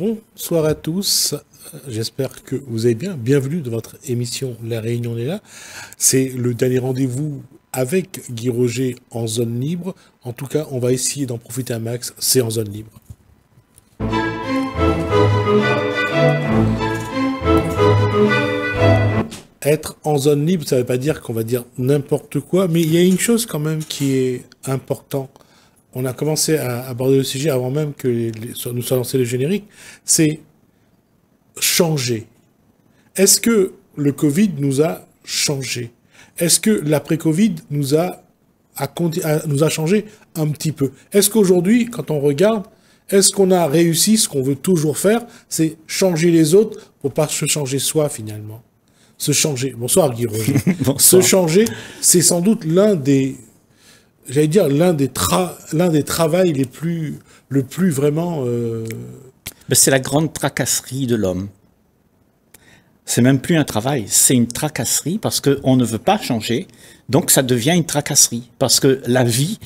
Bonsoir à tous, j'espère que vous allez bien. Bienvenue dans votre émission La Réunion est là. C'est le dernier rendez-vous avec Guy Roger en zone libre. En tout cas, on va essayer d'en profiter un max, c'est en zone libre. Être en zone libre, ça ne veut pas dire qu'on va dire n'importe quoi, mais il y a une chose quand même qui est importante on a commencé à aborder le sujet avant même que nous soyons lancés le générique, c'est changer. Est-ce que le Covid nous a changé Est-ce que l'après-Covid nous a, a, nous a changé un petit peu Est-ce qu'aujourd'hui, quand on regarde, est-ce qu'on a réussi ce qu'on veut toujours faire C'est changer les autres pour pas se changer soi finalement. Se changer. Bonsoir Guy Roger. Se changer, c'est sans doute l'un des j'allais dire, l'un des, tra des travails les plus, le plus vraiment... Euh, ben, c'est la grande tracasserie de l'homme. C'est même plus un travail, c'est une tracasserie parce qu'on ne veut pas changer, donc ça devient une tracasserie. Parce que la vie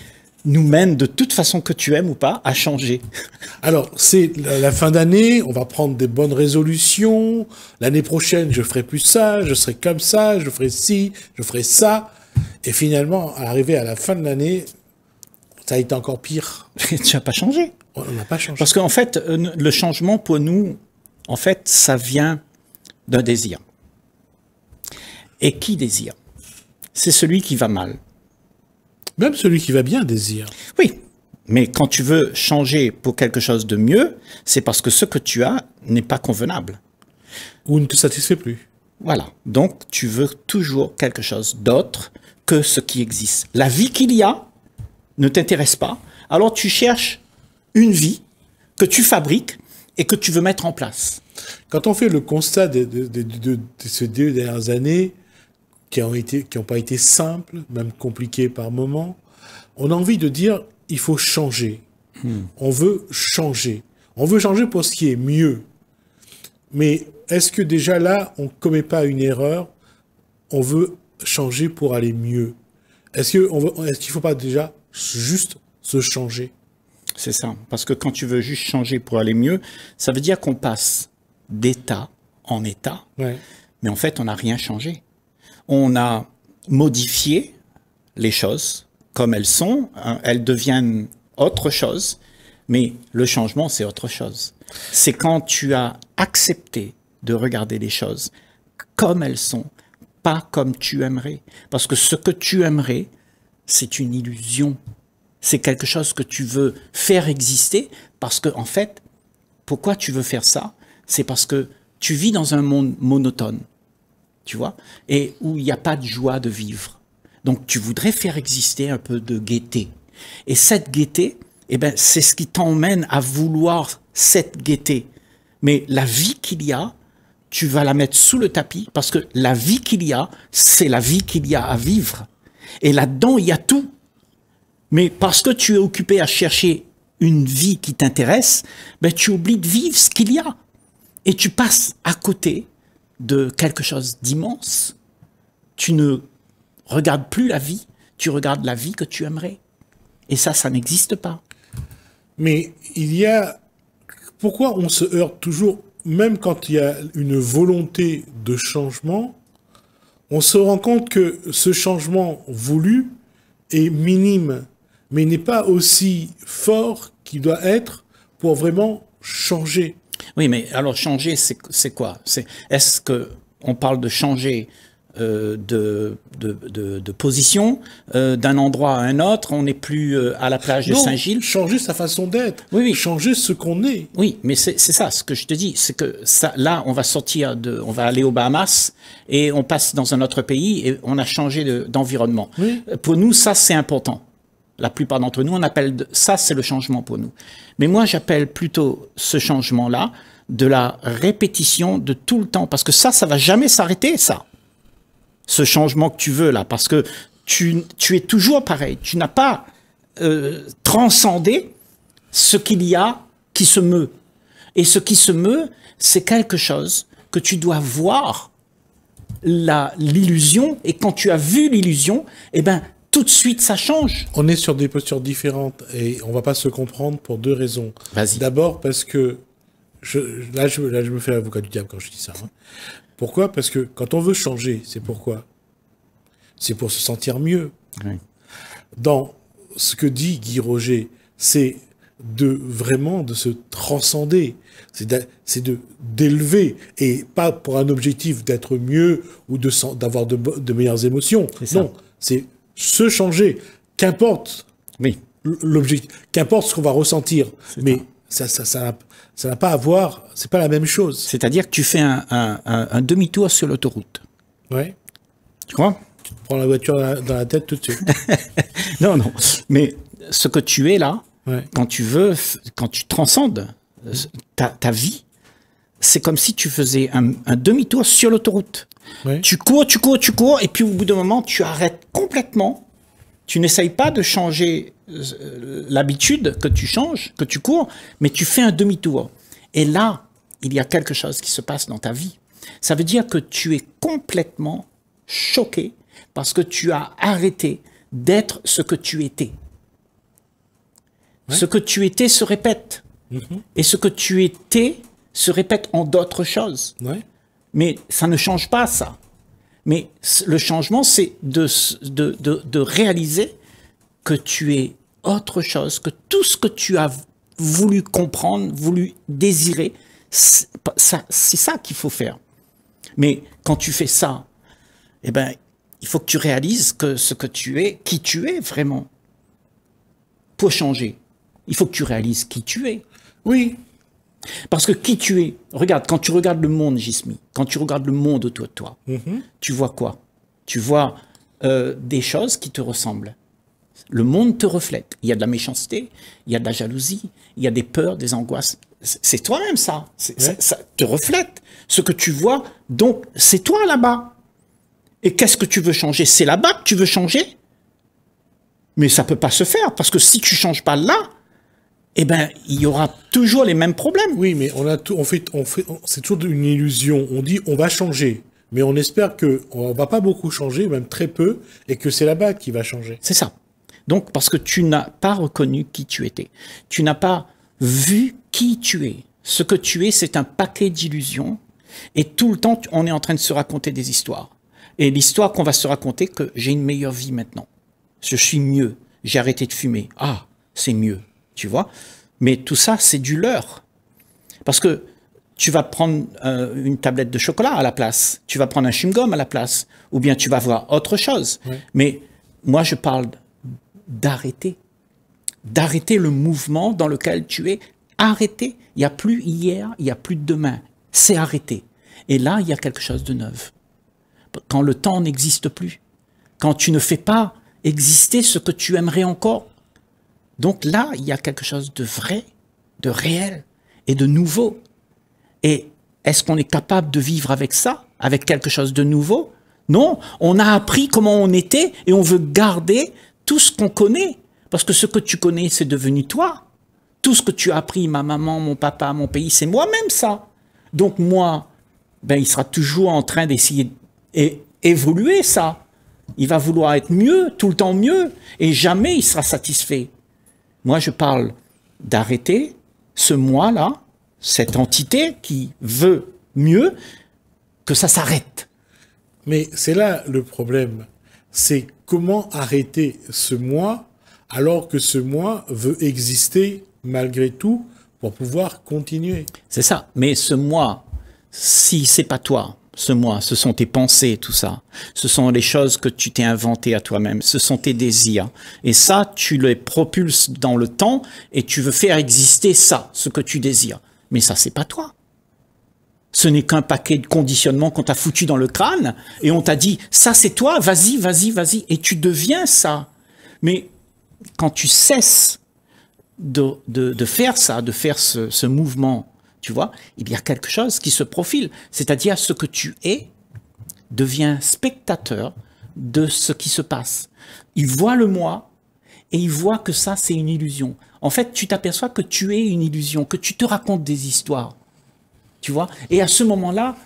nous mène, de toute façon que tu aimes ou pas, à changer. Alors, c'est la fin d'année, on va prendre des bonnes résolutions. L'année prochaine, je ferai plus ça, je serai comme ça, je ferai ci, je ferai ça. Et finalement, arrivé à la fin de l'année, ça a été encore pire. tu n'as pas changé. On n'a pas changé. Parce qu'en fait, euh, le changement pour nous, en fait, ça vient d'un désir. Et qui désire C'est celui qui va mal. Même celui qui va bien désire. Oui, mais quand tu veux changer pour quelque chose de mieux, c'est parce que ce que tu as n'est pas convenable. Ou ne te satisfait plus. Voilà. Donc, tu veux toujours quelque chose d'autre que ce qui existe. La vie qu'il y a ne t'intéresse pas. Alors, tu cherches une vie que tu fabriques et que tu veux mettre en place. Quand on fait le constat de, ces deux dernières années, qui n'ont qui ont pas été simples, même compliquées par moments, on a envie de dire il faut changer. Hmm. On veut changer. On veut changer pour ce qui est mieux. Mais est-ce que déjà là, on ne commet pas une erreur On veut changer pour aller mieux. Est-ce qu'il ne faut pas déjà juste se changer C'est ça. Parce que quand tu veux juste changer pour aller mieux, ça veut dire qu'on passe d'état en état. Mais en fait, on n'a rien changé. On a modifié les choses comme elles sont. Hein. Elles deviennent autre chose. Mais le changement, c'est autre chose. C'est quand tu as accepté de regarder les choses comme elles sont, pas comme tu aimerais. Parce que ce que tu aimerais, c'est une illusion. C'est quelque chose que tu veux faire exister parce que, en fait, pourquoi tu veux faire ça C'est parce que tu vis dans un monde monotone, tu vois, et où il n'y a pas de joie de vivre. Donc tu voudrais faire exister un peu de gaieté. Et cette gaieté, eh bien, c'est ce qui t'emmène à vouloir cette gaieté. Mais la vie qu'il y a, tu vas la mettre sous le tapis parce que la vie qu'il y a, c'est la vie qu'il y a à vivre. Et là-dedans, il y a tout. Mais parce que tu es occupé à chercher une vie qui t'intéresse, ben, tu oublies de vivre ce qu'il y a. Et tu passes à côté de quelque chose d'immense. Tu ne regardes plus la vie, tu regardes la vie que tu aimerais. Et ça, ça n'existe pas. Mais il y a... Pourquoi on se heurte toujours, même quand il y a une volonté de changement, on se rend compte que ce changement voulu est minime, mais n'est pas aussi fort qu'il doit être pour vraiment changer. Oui, mais alors changer, c'est quoi Est-ce que qu'on parle de changer euh, de, de, de, position euh, d'un endroit à un autre. On n'est plus euh, à la plage de Saint-Gilles. Changer sa façon d'être. Oui, Changer ce qu'on est. Oui, mais c'est ça. Ce que je te dis, c'est que ça, là, on va sortir de, on va aller aux Bahamas et on passe dans un autre pays et on a changé d'environnement. Pour nous, ça, c'est important. La plupart d'entre nous, on appelle ça, c'est le changement pour nous. Mais moi, j'appelle plutôt ce changement-là de la répétition de tout le temps, parce que ça, ça va jamais s'arrêter, ça ce changement que tu veux là, parce que tu, tu es toujours pareil, tu n'as pas euh, transcendé ce qu'il y a qui se meut. Et ce qui se meut, c'est quelque chose que tu dois voir l'illusion, et quand tu as vu l'illusion, eh ben, tout de suite ça change. On est sur des postures différentes et on va pas se comprendre pour deux raisons. D'abord parce que je, là, je, me fais l'avocat du diable quand je dis ça. Hein. Pourquoi Parce que quand on veut changer, c'est pourquoi C'est pour se sentir mieux. Dans ce que dit Guy Roger, c'est de vraiment de se transcender, c'est d'élever et pas pour un objectif d'être mieux ou d'avoir de, meilleures émotions. Non, c'est se changer, qu'importe. L'objectif, qu'importe ce qu'on va ressentir, mais ça, ça, ça, n'a pas à voir, c'est pas la même chose. C'est-à-dire que tu fais un, demi-tour sur l'autoroute. Ouais. Tu crois Tu prends la voiture dans la, tête tout de suite. non, non. Mais ce que tu es là, quand tu veux, quand tu transcendes euh, ta, vie, c'est comme si tu faisais un, demi-tour sur l'autoroute. Tu cours, tu cours, tu cours, et puis au bout d'un moment, tu arrêtes complètement. Tu n'essayes pas de changer l'habitude que tu changes, que tu cours, mais tu fais un demi-tour. Et là, il y a quelque chose qui se passe dans ta vie. Ça veut dire que tu es complètement choqué parce que tu as arrêté d'être ce que tu étais. Ce que tu étais se répète. Mhm. Et ce que tu étais se répète en d'autres choses. Mais ça ne change pas ça. Mais le changement, c'est de, de réaliser que tu es autre chose, que tout ce que tu as voulu comprendre, voulu désirer, c'est ça, qu'il faut faire. Mais quand tu fais ça, eh ben, il faut que tu réalises que ce que tu es, qui tu es vraiment, pour changer, il faut que tu réalises qui tu es. Oui. Parce que qui tu es, regarde, quand tu regardes le monde, Jismi, quand tu regardes le monde autour de toi, mm-hmm. tu vois quoi Tu vois euh, des choses qui te ressemblent. Le monde te reflète. Il y a de la méchanceté, il y a de la jalousie, il y a des peurs, des angoisses. C'est toi-même ça. ça. te reflète. Ce que tu vois, donc c'est toi là-bas. Et qu'est-ce que tu veux changer C'est là-bas que tu veux changer Mais ça ne peut pas se faire, parce que si tu changes pas là, eh ben, il y aura toujours les mêmes problèmes. Oui, mais on a tout, on fait, on fait, c'est toujours une illusion. On dit on va changer, mais on espère que on va pas beaucoup changer, même très peu, et que c'est là-bas qui va changer. C'est ça. Donc, parce que tu n'as pas reconnu qui tu étais. Tu n'as pas vu qui tu es. Ce que tu es, c'est un paquet d'illusions. Et tout le temps, on est en train de se raconter des histoires. Et l'histoire qu'on va se raconter, que j'ai une meilleure vie maintenant. Je suis mieux. J'ai arrêté de fumer. Ah, c'est mieux. Tu vois Mais tout ça, c'est du leurre. Parce que tu vas prendre euh, une tablette de chocolat à la place. Tu vas prendre un chewing-gum à la place. Ou bien tu vas voir autre chose. Mais moi, je parle d'arrêter. D'arrêter le mouvement dans lequel tu es. arrêté, Il n'y a plus hier, il n'y a plus de demain. C'est arrêté. Et là, il y a quelque chose de neuf. Quand le temps n'existe plus. Quand tu ne fais pas exister ce que tu aimerais encore. Donc là, il y a quelque chose de vrai, de réel et de nouveau. Et est-ce qu'on est capable de vivre avec ça, avec quelque chose de nouveau Non, on a appris comment on était et on veut garder tout ce qu'on connaît, parce que ce que tu connais, c'est devenu toi. Tout ce que tu as appris, ma maman, mon papa, mon pays, c'est moi-même ça. Donc moi, ben, il sera toujours en train d'essayer d'évoluer ça. Il va vouloir être mieux, tout le temps mieux, et jamais il sera satisfait. Moi, je parle d'arrêter ce moi-là, cette entité qui veut mieux, que ça s'arrête. Mais c'est là le problème. C'est comment arrêter ce moi alors que ce moi veut exister malgré tout pour pouvoir continuer C'est ça. Mais ce moi, si c'est pas toi, ce moi, ce sont tes pensées, tout ça. Ce sont les choses que tu t'es inventées à toi-même. Ce sont tes désirs. Et ça, tu les propulses dans le temps et tu veux faire exister ça, ce que tu désires. Mais ça, c'est pas toi ce n'est qu'un paquet de conditionnements qu'on t'a foutu dans le crâne et on t'a dit ça c'est toi, vas-y, vas-y, vas-y et tu deviens ça. Mais quand tu cesses de, faire ça, de faire ce, ce mouvement, tu vois, il y a quelque chose qui se profile, c'est-à-dire ce que tu es devient spectateur de ce qui se passe. Il voit le moi et il voit que ça c'est une illusion. En fait, tu t'aperçois que tu es une illusion, que tu te racontes des histoires vois. Et à ce moment-là,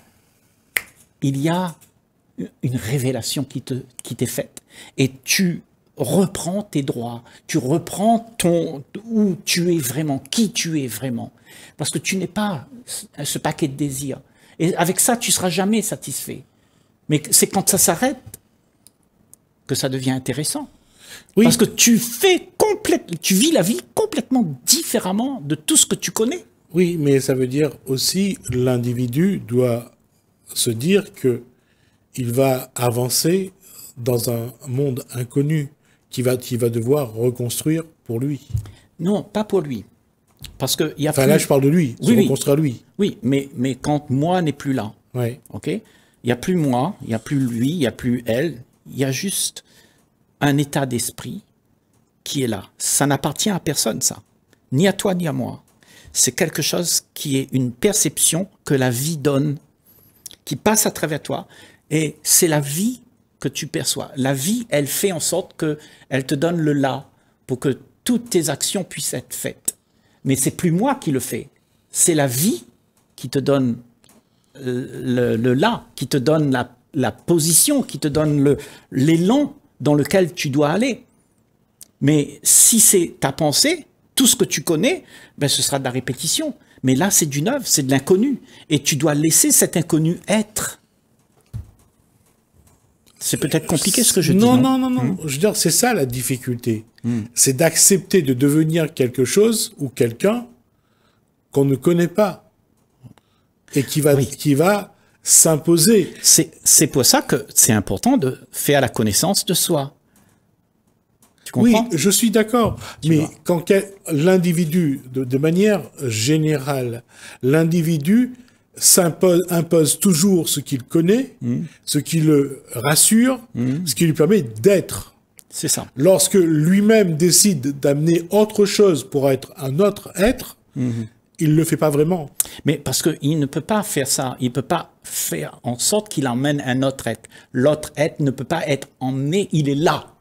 il y a une révélation qui te qui t'est faite et tu reprends tes droits, tu reprends ton où tu es vraiment, qui tu es vraiment, parce que tu n'es pas ce paquet de désirs. Et avec ça, tu seras jamais satisfait. Mais c'est quand ça s'arrête que ça devient intéressant. Parce que tu fais tu vis la vie complètement différemment de tout ce que tu connais. Oui, mais ça veut dire aussi l'individu doit se dire que il va avancer dans un monde inconnu qui va, qui va devoir reconstruire pour lui. Non, pas pour lui. Parce que y a enfin, là, je parle de lui. Oui, lui. Oui, mais, mais quand moi n'est plus là, oui. ok il n'y a plus moi, il n'y a plus lui, il n'y a plus elle, il y a juste un état d'esprit qui est là. Ça n'appartient à personne, ça. Ni à toi, ni à moi c'est quelque chose qui est une perception que la vie donne, qui passe à travers toi, et c'est la vie que tu perçois. La vie, elle fait en sorte que elle te donne le là pour que toutes tes actions puissent être faites. Mais c'est plus moi qui le fais, c'est la vie qui te donne euh, le, là, qui te donne la, la position, qui te donne l'élan dans lequel tu dois aller. Mais si c'est ta pensée, tout ce que tu connais, ben, ce sera de la répétition. Mais là, c'est du neuf, c'est de l'inconnu. Et tu dois laisser cet inconnu être. C'est peut-être compliqué ce que je dis. Non, non, non, non. Hmm. Je veux dire, c'est ça la difficulté. Hmm. C'est d'accepter de devenir quelque chose ou quelqu'un qu'on ne connaît pas et qui va, qui va s'imposer. C'est pour ça que c'est important de faire la connaissance de soi. Oui, je suis d'accord. Mais quand l'individu, de, manière euh, générale, l'individu s'impose impose toujours ce qu'il connaît, mmh. ce qui le rassure, mmh. ce qui lui permet d'être. C'est ça. Lorsque lui-même décide d'amener autre chose pour être un autre être, mmh. il ne le fait pas vraiment. Mais parce qu'il ne peut pas faire ça, il ne peut pas faire en sorte qu'il emmène un autre être. L'autre être ne peut pas être emmené, il est là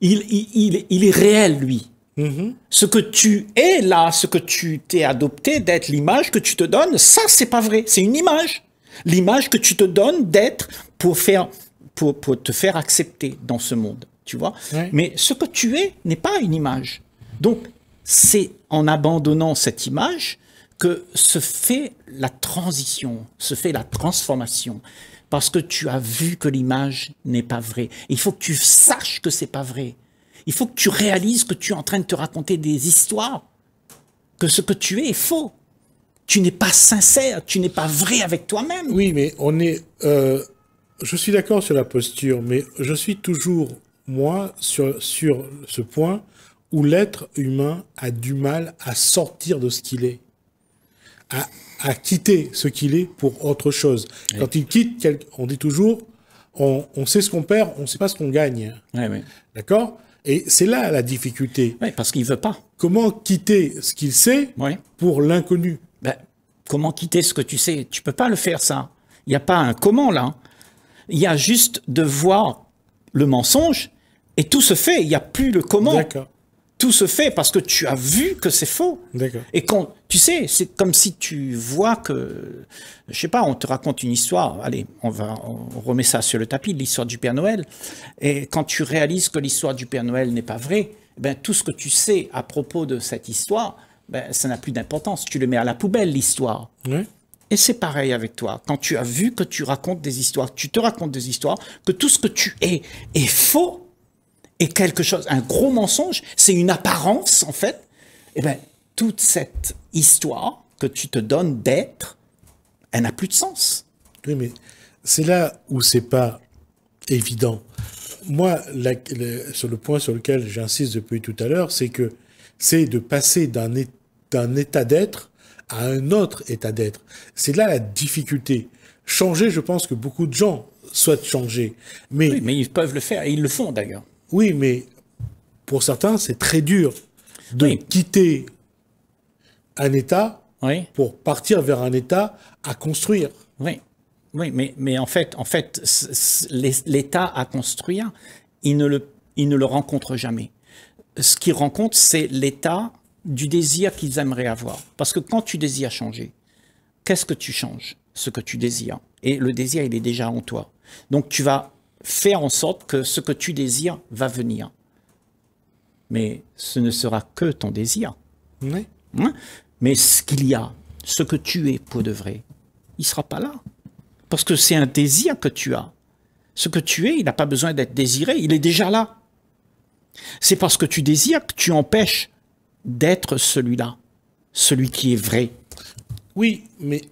il, est réel, lui. Mhm. Ce que tu es là, ce que tu t'es adopté d'être, l'image que tu te donnes, ça c'est pas vrai, c'est une image. L'image que tu te donnes d'être pour faire pour, te faire accepter dans ce monde, tu vois. Mais ce que tu es n'est pas une image. Donc c'est en abandonnant cette image que se fait la transition, se fait la transformation parce que tu as vu que l'image n'est pas vraie. Il faut que tu saches que c'est pas vrai. Il faut que tu réalises que tu es en train de te raconter des histoires, que ce que tu es est faux. Tu n'es pas sincère, tu n'es pas vrai avec toi-même. Oui, mais on est. Euh, je suis d'accord sur la posture, mais je suis toujours moi sur sur ce point où l'être humain a du mal à sortir de ce qu'il est, à à quitter ce qu'il est pour autre chose. Quand il quitte, on dit toujours, on, sait ce qu'on perd, on ne sait pas ce qu'on gagne. D'accord Et c'est là la difficulté. Oui, parce qu'il ne veut pas. Comment quitter ce qu'il sait pour l'inconnu ben, Comment quitter ce que tu sais Tu ne peux pas le faire, ça. Il n'y a pas un comment, là. Il y a juste de voir le mensonge et tout se fait. Il n'y a plus le comment. D'accord tout se fait parce que tu as vu que c'est faux. Et quand, tu sais, c'est comme si tu vois que, je sais pas, on te raconte une histoire. Allez, on va, remet ça sur le tapis, l'histoire du Père Noël. Et quand tu réalises que l'histoire du Père Noël n'est pas vraie, eh ben, tout ce que tu sais à propos de cette histoire, ben, ça n'a plus d'importance. Tu le mets à la poubelle, l'histoire. Et c'est pareil avec toi. Quand tu as vu que tu racontes des histoires, tu te racontes des histoires, que tout ce que tu es est faux, et quelque chose, un gros mensonge, c'est une apparence en fait, eh bien, toute cette histoire que tu te donnes d'être, elle n'a plus de sens. Oui, mais c'est là où c'est pas évident. Moi, sur le point sur lequel j'insiste depuis tout à l'heure, c'est que c'est de passer d'un état d'être à un autre état d'être. C'est là la difficulté. Changer, je pense que beaucoup de gens souhaitent changer. Mais, mais ils peuvent le faire, et ils le font d'ailleurs. Oui, mais pour certains, c'est très dur de quitter un État pour partir vers un État à construire. Oui, oui mais, mais en fait, en fait l'État à construire, il ne, le, il ne le rencontre jamais. Ce qu'ils rencontre, c'est l'État du désir qu'ils aimeraient avoir. Parce que quand tu désires changer, qu'est-ce que tu changes Ce que tu désires. Et le désir, il est déjà en toi. Donc tu vas fais en sorte que ce que tu désires va venir. Mais ce ne sera que ton désir. Hein? Mais ce qu'il y a, ce que tu es pour de vrai, il ne sera pas là. Parce que c'est un désir que tu as. Ce que tu es, il n'a pas besoin d'être désiré, il est déjà là. C'est parce que tu désires que tu empêches d'être celui-là, celui qui est vrai. Oui, mais,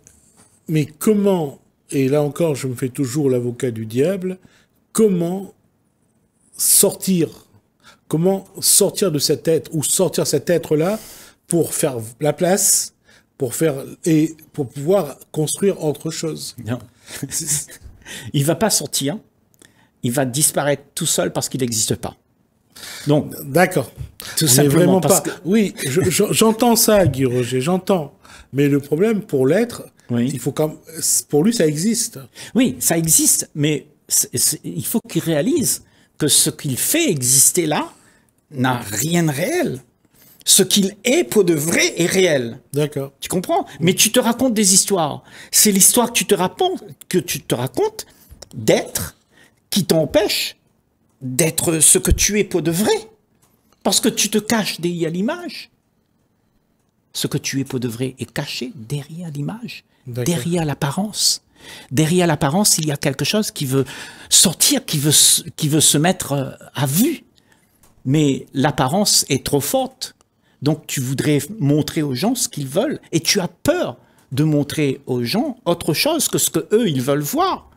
mais comment, et là encore je me fais toujours l'avocat du diable, comment sortir, comment sortir de cet être ou sortir cet être-là pour faire la place, pour faire et pour pouvoir construire autre chose. Non. il va pas sortir, il va disparaître tout seul parce qu'il n'existe pas. Donc, d'accord. Tout simplement vraiment Oui, j'entends ça, Guy Roger, j'entends. Mais le problème pour l'être, il faut quand pour lui, ça existe. Oui, ça existe, mais il faut qu'il réalise que ce qu'il fait exister là n'a rien de réel. Ce qu'il est pour de vrai est réel. D'accord. Tu comprends Mais tu te racontes des histoires. C'est l'histoire que tu te racontes, que tu te racontes d'être qui t'empêche d'être ce que tu es pour de vrai. Parce que tu te caches derrière l'image. Ce que tu es pour de vrai est caché derrière l'image, derrière l'apparence. Derrière l'apparence, il y a quelque chose qui veut sortir, qui veut, qui veut se mettre euh, à vue. Mais l'apparence est trop forte. Donc tu voudrais montrer aux gens ce qu'ils veulent. Et tu as peur de montrer aux gens autre chose que ce que eux ils veulent voir.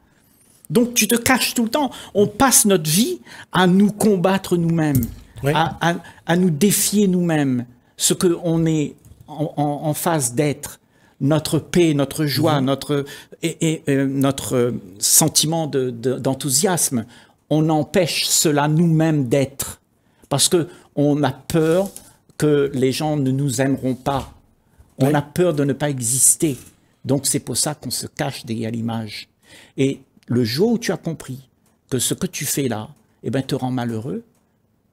Donc tu te caches tout le temps. On passe notre vie à nous combattre nous-mêmes, à, nous défier nous-mêmes, ce qu'on est en, face en phase d'être notre paix, notre joie, mhm. notre, et, euh, notre euh, sentiment d'enthousiasme. on empêche cela nous-mêmes d'être parce que on a peur que les gens ne nous aimeront pas. On a peur de ne pas exister. Donc c'est pour ça qu'on se cache derrière l'image. Et le jour où tu as compris que ce que tu fais là, eh ben, te rend malheureux,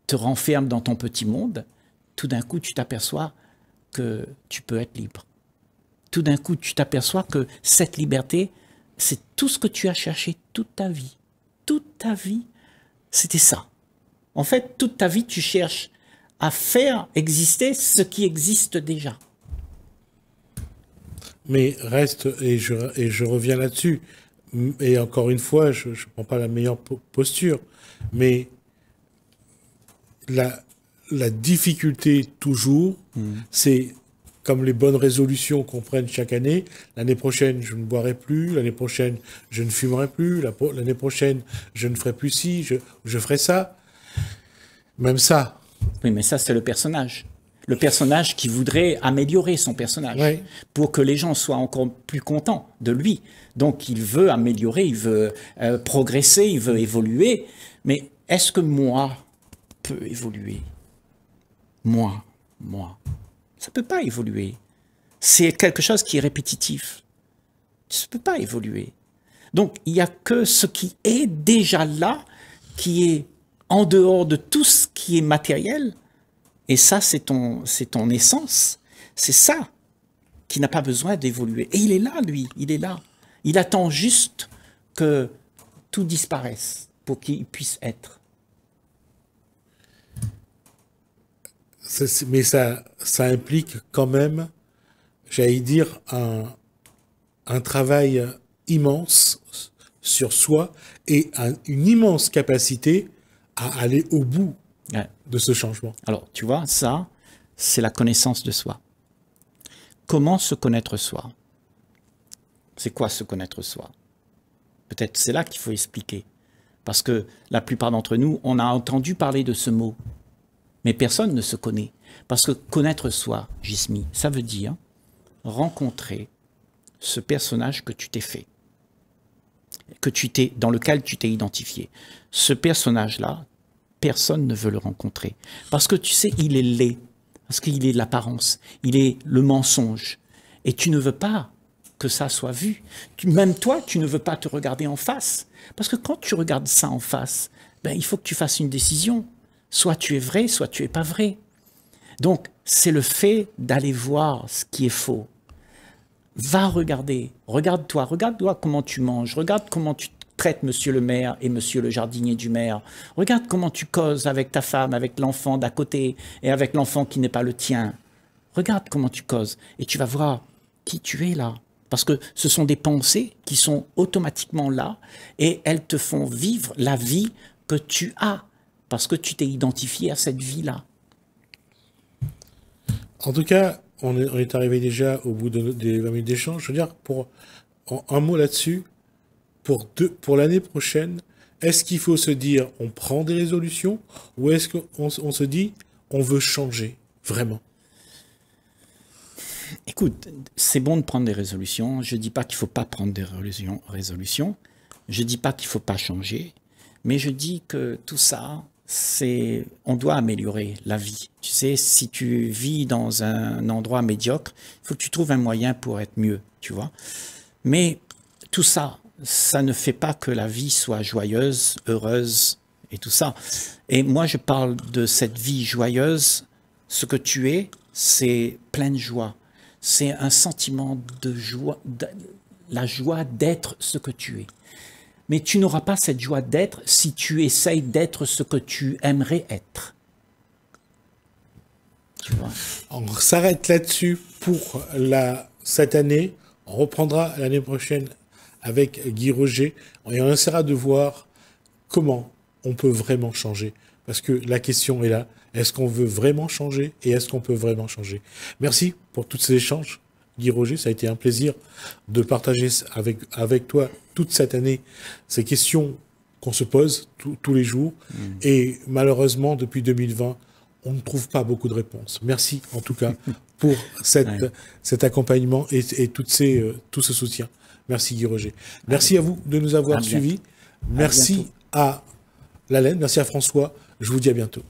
te renferme dans ton petit monde, tout d'un coup tu t'aperçois que tu peux être libre d'un coup, tu t'aperçois que cette liberté, c'est tout ce que tu as cherché toute ta vie. Toute ta vie, c'était ça. En fait, toute ta vie, tu cherches à faire exister ce qui existe déjà. Mais reste, et je, reviens là-dessus, et encore une fois, je ne prends pas la meilleure posture, mais la, la difficulté toujours, mmh. c'est comme les bonnes résolutions qu'on prenne chaque année, l'année prochaine je ne boirai plus, l'année prochaine je ne fumerai plus, l'année prochaine je ne ferai plus ci, je, ferai ça, même ça. Oui, mais ça c'est le personnage le personnage qui voudrait améliorer son personnage pour que les gens soient encore plus contents de lui. Donc il veut améliorer, il veut euh, progresser, il veut évoluer. Mais est-ce que moi peux évoluer Moi, moi. Ça ne peut pas évoluer. C'est quelque chose qui est répétitif. Ça ne peut pas évoluer. Donc, il n'y a que ce qui est déjà là, qui est en dehors de tout ce qui est matériel. Et ça, c'est ton, ton essence. C'est ça qui n'a pas besoin d'évoluer. Et il est là, lui, il est là. Il attend juste que tout disparaisse pour qu'il puisse être. mais ça, implique quand même, j'allais dire, un, travail immense sur soi et une immense capacité à aller au bout de ce changement. Alors, tu vois, ça, c'est la connaissance de soi. Comment se connaître soi C'est quoi se connaître soi Peut-être c'est là qu'il faut expliquer. Parce que la plupart d'entre nous, on a entendu parler de ce mot, mais personne ne se connaît. Parce que connaître soi, Jismi, ça veut dire rencontrer ce personnage que tu t'es fait, que tu t'es, dans lequel tu t'es identifié. Ce personnage-là, personne ne veut le rencontrer. Parce que tu sais, il est laid, parce qu'il est l'apparence, il est le mensonge. Et tu ne veux pas que ça soit vu. même toi, tu ne veux pas te regarder en face. Parce que quand tu regardes ça en face, ben, il faut que tu fasses une décision. Soit tu es vrai, soit tu es pas vrai. Donc, c'est le fait d'aller voir ce qui est faux. Va regarder, regarde-toi, regarde-toi comment tu manges, regarde comment tu traites monsieur le maire et monsieur le jardinier du maire, regarde comment tu causes avec ta femme, avec l'enfant d'à côté et avec l'enfant qui n'est pas le tien. Regarde comment tu causes et tu vas voir qui tu es là. Parce que ce sont des pensées qui sont automatiquement là et elles te font vivre la vie que tu as parce que tu t'es identifié à cette vie-là. En tout cas, on est, arrivé déjà au bout de, des 20 minutes d'échange. Je veux dire, pour, un mot là-dessus, pour, pour l'année prochaine, est-ce qu'il faut se dire on prend des résolutions ou est-ce qu'on se dit on veut changer vraiment Écoute, c'est bon de prendre des résolutions. Je ne dis pas qu'il ne faut pas prendre des résolutions. Je ne dis pas qu'il ne faut pas changer. Mais je dis que tout ça, c'est on doit améliorer la vie. Tu sais, si tu vis dans un endroit médiocre, il faut que tu trouves un moyen pour être mieux, tu vois. Mais tout ça, ça ne fait pas que la vie soit joyeuse, heureuse et tout ça. Et moi, je parle de cette vie joyeuse. Ce que tu es, c'est pleine joie. C'est un sentiment de joie, la joie d'être ce que tu es mais tu n'auras pas cette joie d'être si tu essayes d'être ce que tu aimerais être. On s'arrête là-dessus pour la, cette année. On reprendra l'année prochaine avec Guy Roger et on essaiera de voir comment on peut vraiment changer. Parce que la question est là. Est-ce qu'on veut vraiment changer et est-ce qu'on peut vraiment changer Merci pour tous ces échanges. Guy Roger, ça a été un plaisir de partager avec, avec toi toute cette année ces questions qu'on se pose tous les jours. Mm. Et malheureusement, depuis 2020, on ne trouve pas beaucoup de réponses. Merci en tout cas pour cette, cet accompagnement et, tout euh, ce soutien. Merci Guy Roger. Merci à, vous de nous avoir suivis. Merci à, à merci à François. Je vous dis à bientôt.